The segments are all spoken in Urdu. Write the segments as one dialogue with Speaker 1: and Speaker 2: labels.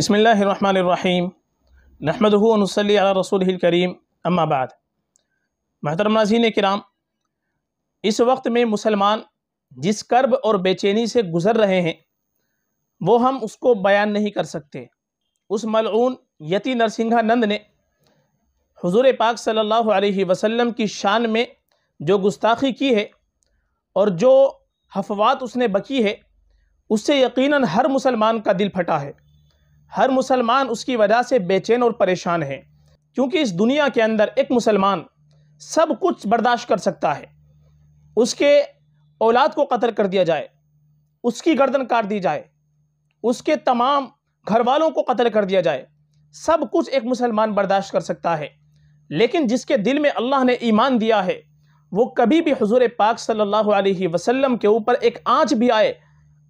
Speaker 1: بسم اللہ الرحمن الرحیم نحمده و صلی اللہ رسول الكریم اما بعد محترم ناظرین کرام اس وقت میں مسلمان جس کرب اور بے چینی سے گزر رہے ہیں وہ ہم اس کو بیان نہیں کر سکتے اس ملعون یتی نرسنگھا نند نے حضور پاک صلی اللہ علیہ وسلم کی شان میں جو گستاخی کی ہے اور جو حفوات اس نے بکی ہے اس سے یقیناً ہر مسلمان کا دل پھٹا ہے ہر مسلمان اس کی وجہ سے بے چین اور پریشان ہیں کیونکہ اس دنیا کے اندر ایک مسلمان سب کچھ برداشت کر سکتا ہے اس کے اولاد کو قتل کر دیا جائے اس کی گردن کاٹ دی جائے اس کے تمام گھر والوں کو قتل کر دیا جائے سب کچھ ایک مسلمان برداشت کر سکتا ہے لیکن جس کے دل میں اللہ نے ایمان دیا ہے وہ کبھی بھی حضور پاک صلی اللہ علیہ وسلم کے اوپر ایک آنچ بھی آئے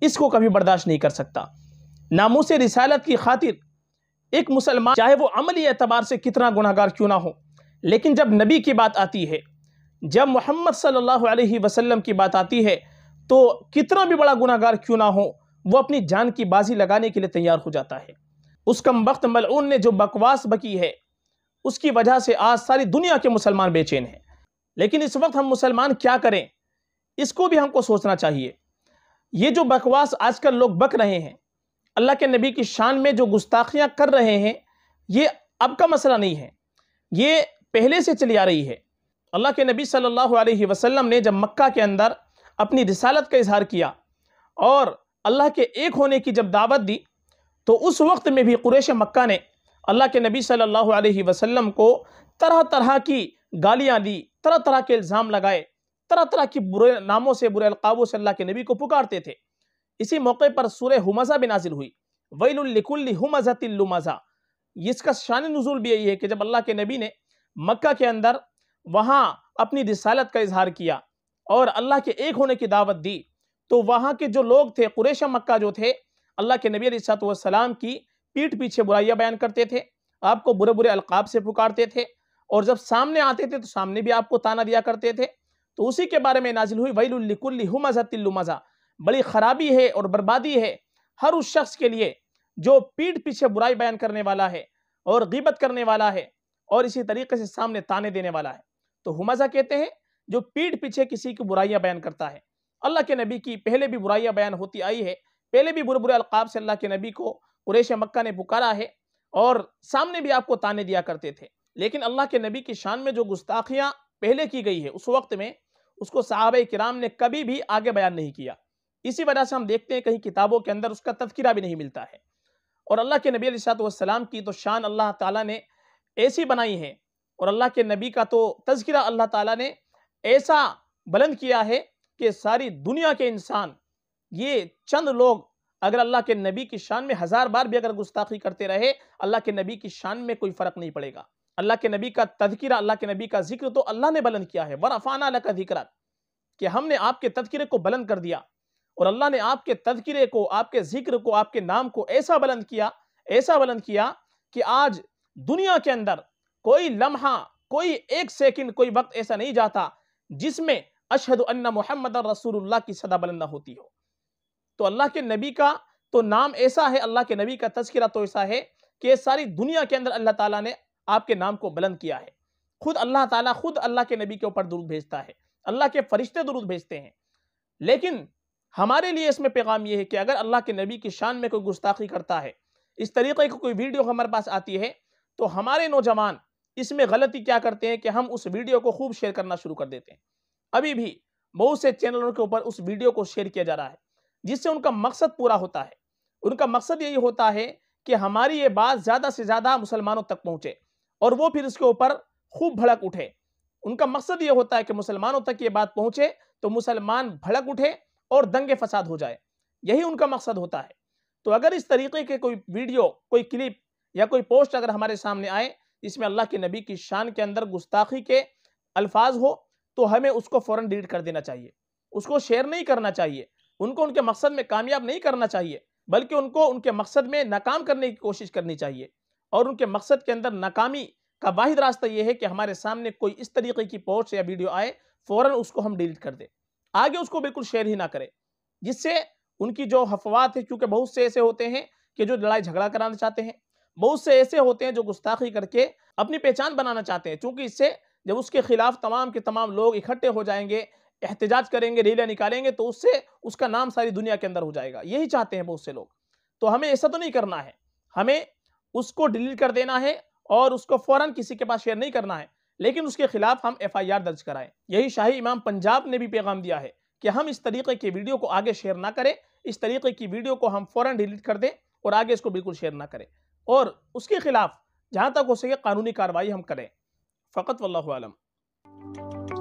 Speaker 1: اس کو کبھی برداشت نہیں کر سکتا ناموس رسالت کی خاطر ایک مسلمان چاہے وہ عملی اعتبار سے کتنا گناہ گار کیوں نہ ہو لیکن جب نبی کی بات آتی ہے جب محمد صلی اللہ علیہ وسلم کی بات آتی ہے تو کتنا بھی بڑا گناہ گار کیوں نہ ہو وہ اپنی جان کی بازی لگانے کے لیے تیار ہو جاتا ہے اس کم وقت ملعون نے جو بکواس بکی ہے اس کی وجہ سے آج ساری دنیا کے مسلمان بے چین ہیں لیکن اس وقت ہم مسلمان کیا کریں اس کو بھی ہم کو سوچنا چاہیے یہ جو بکواس آج کل لوگ بک رہے ہیں اللہ کے نبی کی شان میں جو گستاخیاں کر رہے ہیں یہ اب کا مسئلہ نہیں ہے یہ پہلے سے چلی آ رہی ہے اللہ کے نبی صلی اللہ علیہ وسلم نے جب مکہ کے اندر اپنی رسالت کا اظہار کیا اور اللہ کے ایک ہونے کی جب دعوت دی تو اس وقت میں بھی قریش مکہ نے اللہ کے نبی صلی اللہ علیہ وسلم کو طرح طرح کی گالیاں دی طرح طرح کے الزام لگائے طرح طرح کی برے ناموں سے برے القابوں سے اللہ کے نبی کو پکارتے تھے اسی موقع پر سورہ ہمزہ بھی نازل ہوئی اس کا شان نزول بھی ہے کہ جب اللہ کے نبی نے مکہ کے اندر وہاں اپنی رسالت کا اظہار کیا اور اللہ کے ایک ہونے کی دعوت دی تو وہاں کے جو لوگ تھے قریش مکہ جو تھے اللہ کے نبی علیہ السلام کی پیٹ پیچھے برائیاں بیان کرتے تھے آپ کو برے برے القاب سے پکارتے تھے اور جب سامنے آتے تھے تو سامنے بھی آپ کو تانا دیا کرتے تھے تو اسی کے بارے میں نازل ہوئی کل مزہ مزہ بڑی خرابی ہے اور بربادی ہے ہر اس شخص کے لیے جو پیٹھ پیچھے برائی بیان کرنے والا ہے اور غیبت کرنے والا ہے اور اسی طریقے سے سامنے تانے دینے والا ہے تو ہمزہ کہتے ہیں جو پیٹھ پیچھے کسی کی برائیاں بیان کرتا ہے اللہ کے نبی کی پہلے بھی برائیاں بیان ہوتی آئی ہے پہلے بھی برے برے القاب سے اللہ کے نبی کو قریش مکہ نے پکارا ہے اور سامنے بھی آپ کو تانے دیا کرتے تھے لیکن اللہ کے نبی کی شان میں جو گستاخیاں پہلے کی گئی ہے اس وقت میں اس کو صحابہ کرام نے کبھی بھی آگے بیان نہیں کیا اسی وجہ سے ہم دیکھتے ہیں کہیں کتابوں کے اندر اس کا تذکرہ بھی نہیں ملتا ہے اور اللہ کے نبی علیہ السلام کی تو شان اللہ تعالیٰ نے ایسی بنائی ہے اور اللہ کے نبی کا تو تذکرہ اللہ تعالیٰ نے ایسا بلند کیا ہے کہ ساری دنیا کے انسان یہ چند لوگ اگر اللہ کے نبی کی شان میں ہزار بار بھی اگر گستاخی کرتے رہے اللہ کے نبی کی شان میں کوئی فرق نہیں پڑے گا اللہ کے نبی کا تذکرہ اللہ کے نبی کا ذکر تو اللہ نے بلند کیا ہے ورفانہ لَكَ ذِكْرَتْ کہ ہم نے آپ کے تذکرے کو بلند کر دیا اور اللہ نے آپ کے تذکرے کو آپ کے ذکر کو آپ کے نام کو ایسا بلند کیا ایسا بلند کیا کہ آج دنیا کے اندر کوئی لمحہ کوئی ایک سیکنڈ کوئی وقت ایسا نہیں جاتا جس میں اشہد ان محمد رسول اللہ کی صدا بلند نہ ہوتی ہو تو اللہ کے نبی کا تو نام ایسا ہے اللہ کے نبی کا تذکرہ تو ایسا ہے کہ ساری دنیا کے اندر اللہ تعالیٰ نے آپ کے نام کو بلند کیا ہے خود اللہ تعالیٰ خود اللہ کے نبی کے اوپر درود بھیجتا ہے اللہ کے فرشتے درود بھیجتے ہیں لیکن ہمارے لیے اس میں پیغام یہ ہے کہ اگر اللہ کے نبی کی شان میں کوئی گستاخی کرتا ہے اس طریقے کی کوئی ویڈیو ہمارے پاس آتی ہے تو ہمارے نوجوان اس میں غلطی کیا کرتے ہیں کہ ہم اس ویڈیو کو خوب شیئر کرنا شروع کر دیتے ہیں ابھی بھی بہت سے چینلوں کے اوپر اس ویڈیو کو شیئر کیا جا رہا ہے جس سے ان کا مقصد پورا ہوتا ہے ان کا مقصد یہی ہوتا ہے کہ ہماری یہ بات زیادہ سے زیادہ مسلمانوں تک پہنچے اور وہ پھر اس کے اوپر خوب بھڑک اٹھے ان کا مقصد یہ ہوتا ہے کہ مسلمانوں تک یہ بات پہنچے تو مسلمان بھڑک اٹھے اور دنگے فساد ہو جائے یہی ان کا مقصد ہوتا ہے تو اگر اس طریقے کے کوئی ویڈیو کوئی کلپ یا کوئی پوسٹ اگر ہمارے سامنے آئے اس میں اللہ کے نبی کی شان کے اندر گستاخی کے الفاظ ہو تو ہمیں اس کو فوراً ڈیلیٹ کر دینا چاہیے اس کو شیئر نہیں کرنا چاہیے ان کو ان کے مقصد میں کامیاب نہیں کرنا چاہیے بلکہ ان کو ان کے مقصد میں ناکام کرنے کی کوشش کرنی چاہیے اور ان کے مقصد کے اندر ناکامی کا واحد راستہ یہ ہے کہ ہمارے سامنے کوئی اس طریقے کی پوسٹ یا ویڈیو آئے فوراً اس کو ہم ڈیلیٹ کر دیں آگے اس کو بالکل شیئر ہی نہ کرے جس سے ان کی جو حفوات ہے کیونکہ بہت سے ایسے ہوتے ہیں کہ جو لڑائی جھگڑا کرانا چاہتے ہیں بہت سے ایسے ہوتے ہیں جو گستاخی کر کے اپنی پہچان بنانا چاہتے ہیں چونکہ اس سے جب اس کے خلاف تمام کے تمام لوگ اکٹھے ہو جائیں گے احتجاج کریں گے ریلیاں نکالیں گے تو اس سے اس کا نام ساری دنیا کے اندر ہو جائے گا یہی چاہتے ہیں بہت سے لوگ تو ہمیں ایسا تو نہیں کرنا ہے ہمیں اس کو ڈیلیٹ کر دینا ہے اور اس کو فوراً کسی کے پاس شیئر نہیں کرنا ہے لیکن اس کے خلاف ہم ایف آئی آر درج کرائیں یہی شاہی امام پنجاب نے بھی پیغام دیا ہے کہ ہم اس طریقے کی ویڈیو کو آگے شیئر نہ کریں اس طریقے کی ویڈیو کو ہم فوراں ڈیلیٹ کر دیں اور آگے اس کو بالکل شیئر نہ کریں اور اس کے خلاف جہاں تک ہو سکے قانونی کاروائی ہم کریں فقط واللہ علم عالم